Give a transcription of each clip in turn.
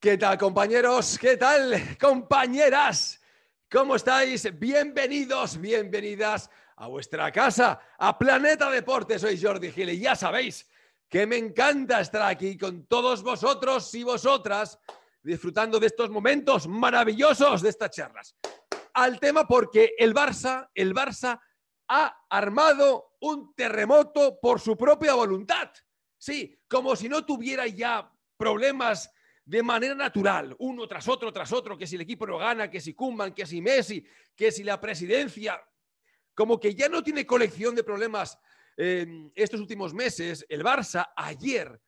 ¿Qué tal compañeros? ¿Qué tal compañeras? ¿Cómo estáis? Bienvenidos, bienvenidas a vuestra casa, a Planeta Deporte. Soy Jordi Gile, y ya sabéis que me encanta estar aquí con todos vosotros y vosotras disfrutando de estos momentos maravillosos de estas charlas. Al tema porque el Barça, el Barça ha armado un terremoto por su propia voluntad. Sí, como si no tuviera ya problemas de manera natural, uno tras otro, tras otro, que si el equipo no gana, que si cumban que si Messi, que si la presidencia, como que ya no tiene colección de problemas estos últimos meses, el Barça ayer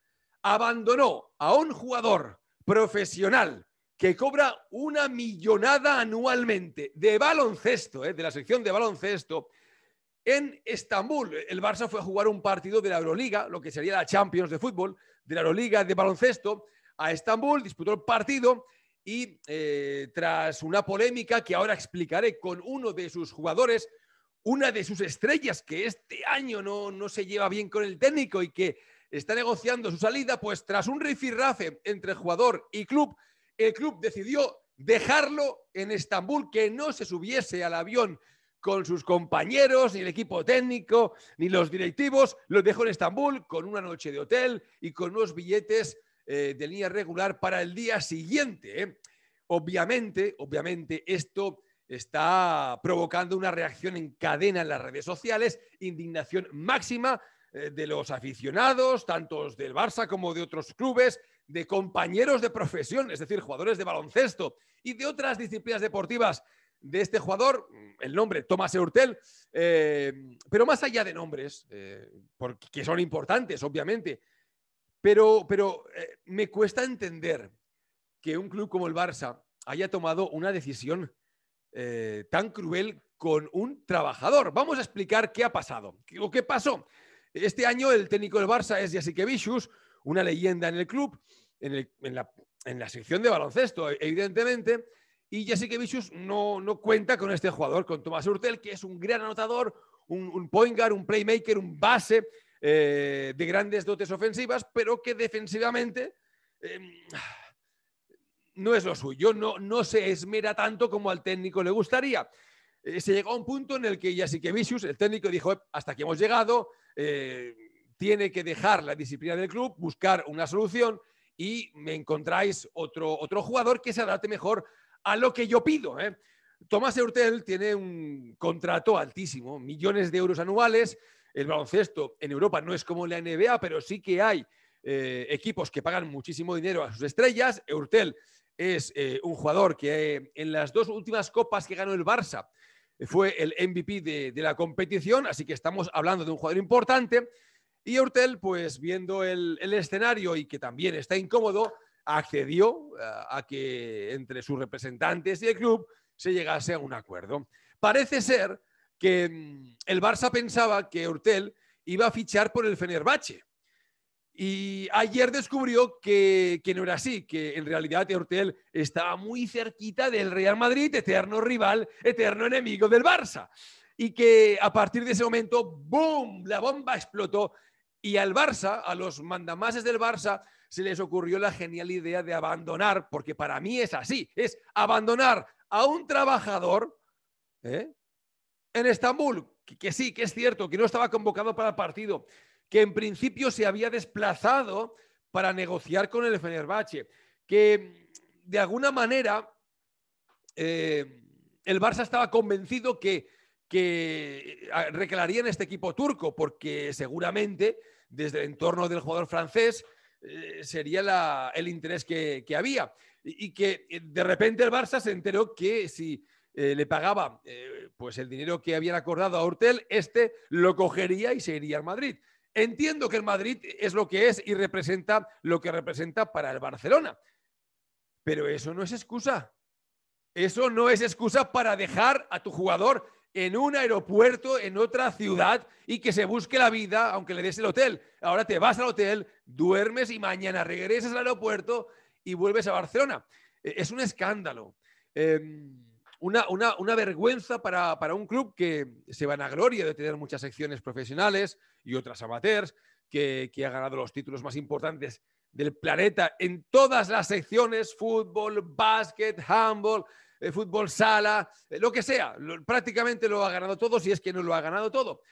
abandonó a un jugador profesional que cobra una millonada anualmente de baloncesto, eh, de la sección de baloncesto, en Estambul. El Barça fue a jugar un partido de la Euroliga, lo que sería la Champions de fútbol, de la Euroliga de baloncesto, a Estambul, disputó el partido y eh, tras una polémica que ahora explicaré con uno de sus jugadores, una de sus estrellas que este año no, no se lleva bien con el técnico y que está negociando su salida, pues tras un rifirrafe entre jugador y club, el club decidió dejarlo en Estambul, que no se subiese al avión con sus compañeros, ni el equipo técnico, ni los directivos, lo dejó en Estambul con una noche de hotel y con unos billetes eh, de línea regular para el día siguiente. ¿eh? Obviamente, obviamente esto está provocando una reacción en cadena en las redes sociales, indignación máxima eh, de los aficionados, tantos del Barça como de otros clubes, de compañeros de profesión, es decir, jugadores de baloncesto y de otras disciplinas deportivas de este jugador, mm, el nombre Tomás Eurtel, pero más allá de nombres, porque son importantes, obviamente, pero, eh, me cuesta entender que un club como el Barça haya tomado una decisión eh, tan cruel con un trabajador. Vamos a explicar qué ha pasado qué pasó. Este año el técnico del Barça es Jessica Vicious, una leyenda en el club, en, la, sección de baloncesto, e, evidentemente. Y Jessica Vicious no, no cuenta con este jugador, con Tomás Hurtel, que es un gran anotador, un, un point guard, un playmaker, un base, eh, de grandes dotes ofensivas, pero que defensivamente em, no es lo suyo, no, se esmera tanto como al técnico le gustaría. Eh, se llegó a un punto en el que Yasikevicius, el técnico, dijo, hasta aquí hemos llegado, eh, tiene que dejar la disciplina del club, buscar una solución y me encontráis otro, otro jugador que se adapte mejor a lo que yo pido. Tomás Eurtel tiene un contrato altísimo, millones de euros anuales. El baloncesto en Europa no es como la NBA, pero sí que hay eh, equipos que pagan muchísimo dinero a sus estrellas. Eurtel es eh, un jugador que eh, en las dos últimas copas que ganó el Barça fue el MVP de, la competición, así que estamos hablando de un jugador importante. Y Eurtel, pues viendo el, escenario y que también está incómodo, accedió a que entre sus representantes y el club se llegase a un acuerdo. Parece ser que mm, el Barça pensaba que Hurtel iba a fichar por el Fenerbahce. Y ayer descubrió que, que, no era así, que en realidad ortel estaba muy cerquita del Real Madrid, eterno rival, eterno enemigo del Barça. Y que a partir de ese momento, ¡boom!, la bomba explotó y al Barça, a los mandamases del Barça, se les ocurrió la genial idea de abandonar, porque para mí es así, es abandonar a un trabajador ¿eh? en Estambul, que, sí, que es cierto, que no estaba convocado para el partido, que en principio se había desplazado para negociar con el Fenerbahce, que de alguna manera eh, el Barça estaba convencido que, que en este equipo turco, porque seguramente desde el entorno del jugador francés eh, sería el interés que, que había y, que eh, de repente el Barça se enteró que si eh, le pagaba eh, pues el dinero que habían acordado a Hortel, este lo cogería y se iría al Madrid. Entiendo que el Madrid es lo que es y representa lo que representa para el Barcelona. Pero eso no es excusa. Eso no es excusa para dejar a tu jugador en un aeropuerto, en otra ciudad y que se busque la vida, aunque le des el hotel. Ahora te vas al hotel, duermes y mañana regresas al aeropuerto y vuelves a Barcelona. E, es un escándalo. Em, una, una, vergüenza para, para, un club que se gloria de tener muchas secciones profesionales y otras amateurs, que, que, ha ganado los títulos más importantes del planeta en todas las secciones, fútbol, básquet, handball, eh, fútbol sala, eh, lo que sea. prácticamente lo ha ganado todo, si es que no lo ha ganado todo.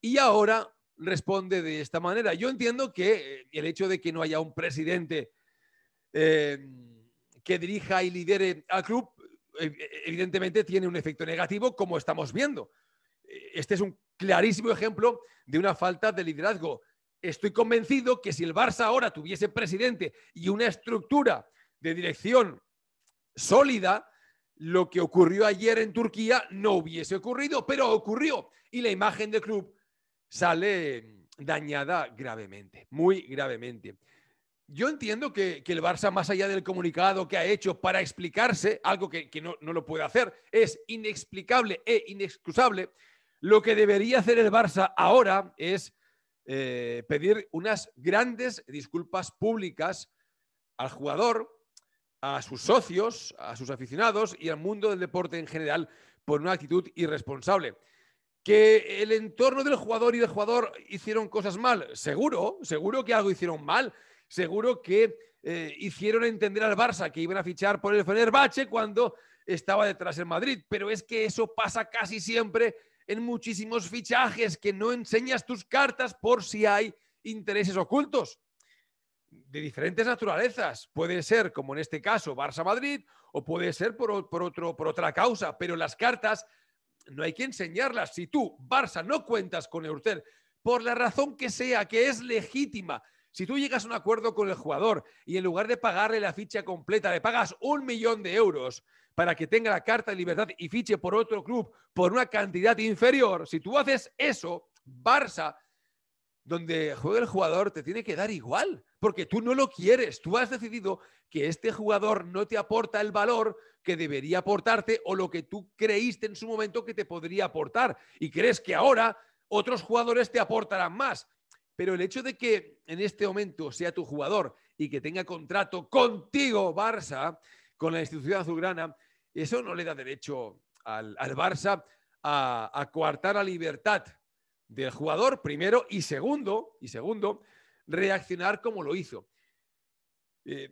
Y ahora responde de esta manera. Yo entiendo que eh, el hecho de que no haya un presidente Em, que dirija y lidere al club, eh, evidentemente tiene un efecto negativo, como estamos viendo. Este es un clarísimo ejemplo de una falta de liderazgo. Estoy convencido que si el Barça ahora tuviese presidente y una estructura de dirección sólida, lo que ocurrió ayer en Turquía no hubiese ocurrido, pero ocurrió y la imagen del club sale dañada gravemente, muy gravemente yo entiendo que, el Barça, más allá del comunicado que ha hecho para explicarse, algo que, no, lo puede hacer, es inexplicable e inexcusable, lo que debería hacer el Barça ahora es eh, pedir unas grandes disculpas públicas al jugador, a sus socios, a sus aficionados y al mundo del deporte en general por una actitud irresponsable. Que el entorno del jugador y del jugador hicieron cosas mal, seguro, seguro que algo hicieron mal seguro que eh, hicieron entender al Barça que iban a fichar por el Fenerbahce cuando estaba detrás en Madrid. Pero es que eso pasa casi siempre en muchísimos fichajes, que no enseñas tus cartas por si hay intereses ocultos de diferentes naturalezas. Puede ser, como en este caso, Barça-Madrid, o puede ser por, otro, por otra causa, pero las cartas no hay que enseñarlas. Si tú, Barça, no cuentas con Eurtel, por la razón que sea, que es legítima, si tú llegas a un acuerdo con el jugador y en lugar de pagarle la ficha completa, le pagas un millón de euros para que tenga la carta de libertad y fiche por otro club por una cantidad inferior, si tú haces eso, Barça, donde juega el jugador, te tiene que dar igual, porque tú no lo quieres, tú has decidido que este jugador no te aporta el valor que debería aportarte o lo que tú creíste en su momento que te podría aportar y crees que ahora otros jugadores te aportarán más. Pero el hecho de que en este momento sea tu jugador y que tenga contrato contigo, Barça, con la institución azulgrana, eso no le da derecho al, Barça a, coartar la libertad del jugador, primero, y segundo, y segundo, reaccionar como lo hizo. Eh,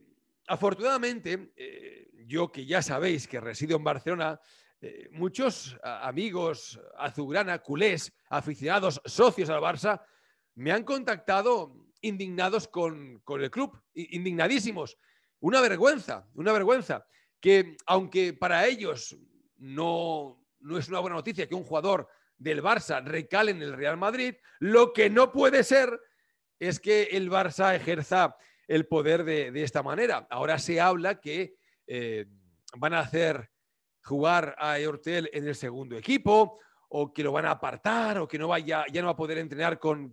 afortunadamente, eh, yo que ya sabéis que resido en Barcelona, eh, muchos amigos azulgrana, culés, aficionados, socios al Barça, me han contactado indignados con, el club, indignadísimos. Una vergüenza, una vergüenza. Que aunque para ellos no, es una buena noticia que un jugador del Barça recale en el Real Madrid, lo que no puede ser es que el Barça ejerza el poder de, esta manera. Ahora se habla que eh, van a hacer jugar a Eortel en el segundo equipo, o que lo van a apartar, o que no vaya, ya no va a poder entrenar con,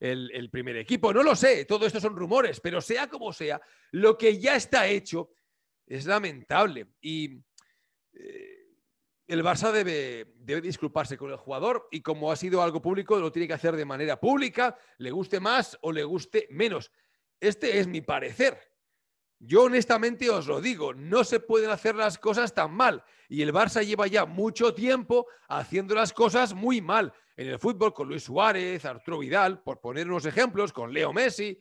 el, primer equipo. No lo sé, todo esto son rumores, pero sea como sea, lo que ya está hecho es lamentable. Y eh, el Barça debe, debe disculparse con el jugador y como ha sido algo público, lo tiene que hacer de manera pública, le guste más o le guste menos. Este es mi parecer. Yo honestamente os lo digo, no se pueden hacer las cosas tan mal. Y el Barça lleva ya mucho tiempo haciendo las cosas muy mal. En el fútbol con Luis Suárez, Arturo Vidal, por poner unos ejemplos, con Leo Messi,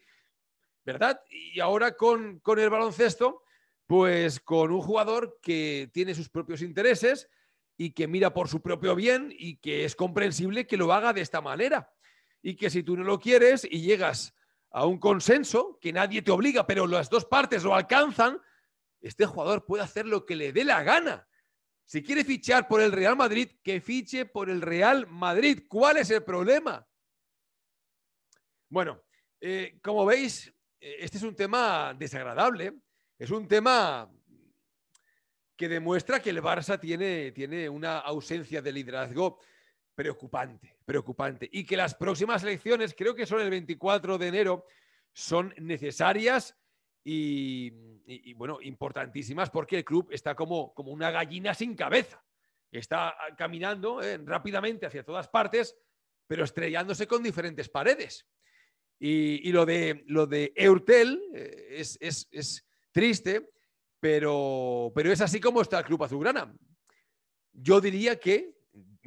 ¿verdad? Y ahora con, con el baloncesto, pues con un jugador que tiene sus propios intereses y que mira por su propio bien y que es comprensible que lo haga de esta manera. Y que si tú no lo quieres y llegas a un consenso que nadie te obliga, pero las dos partes lo alcanzan, este jugador puede hacer lo que le dé la gana. Si quiere fichar por el Real Madrid, que fiche por el Real Madrid. ¿Cuál es el problema? Bueno, eh, como veis, eh, este es un tema desagradable. Es un tema que demuestra que el Barça tiene, tiene una ausencia de liderazgo preocupante, preocupante. Y que las próximas elecciones, creo que son el 24 de enero, son necesarias y, bueno, importantísimas porque el club está como, como una gallina sin cabeza. Está ah, caminando eh, rápidamente hacia todas partes, pero estrellándose con diferentes paredes. Y, lo, de, lo de Eurtel eh, es, triste, pero, pero es así como está el club azulgrana. Yo diría que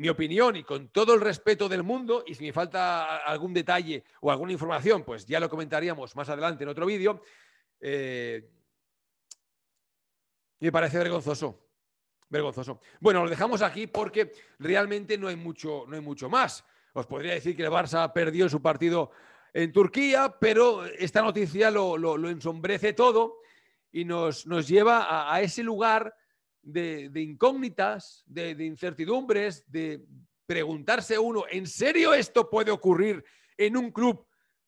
mi opinión y con todo el respeto del mundo, y si me falta algún detalle o alguna información, pues ya lo comentaríamos más adelante en otro vídeo, eh, me parece vergonzoso. Vergonzoso. Bueno, lo dejamos aquí porque realmente no hay mucho, no hay mucho más. Os podría decir que el Barça perdió su partido en Turquía, pero esta noticia lo, ensombrece todo y nos, lleva a ese lugar de, incógnitas, de, de incertidumbres, de preguntarse uno, ¿en serio esto puede ocurrir en un club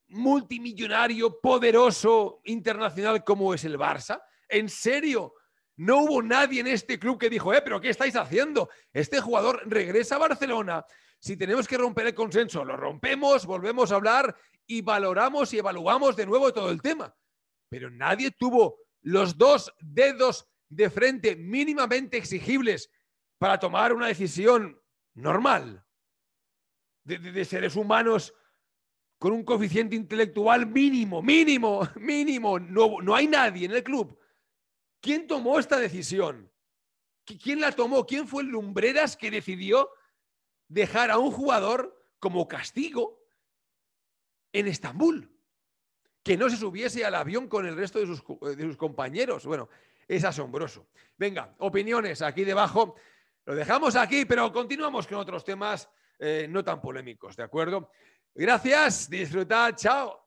multimillonario, poderoso, internacional como es el Barça? ¿En serio? No hubo nadie en este club que dijo, eh, pero ¿qué estáis haciendo? Este jugador regresa a Barcelona. Si tenemos que romper el consenso, lo rompemos, volvemos a hablar y valoramos y evaluamos de nuevo todo el tema. Pero nadie tuvo los dos dedos de frente mínimamente exigibles para tomar una decisión normal de, seres humanos con un coeficiente intelectual mínimo, mínimo, mínimo. No, no, hay nadie en el club. ¿Quién tomó esta decisión? ¿Quién la tomó? ¿Quién fue el Lumbreras que decidió dejar a un jugador como castigo en Estambul? Que no se subiese al avión con el resto de sus, de sus compañeros. Bueno, es asombroso. Venga, opiniones aquí debajo. Lo dejamos aquí, pero continuamos con otros temas eh, no tan polémicos, ¿de acuerdo? Gracias, disfrutad, chao.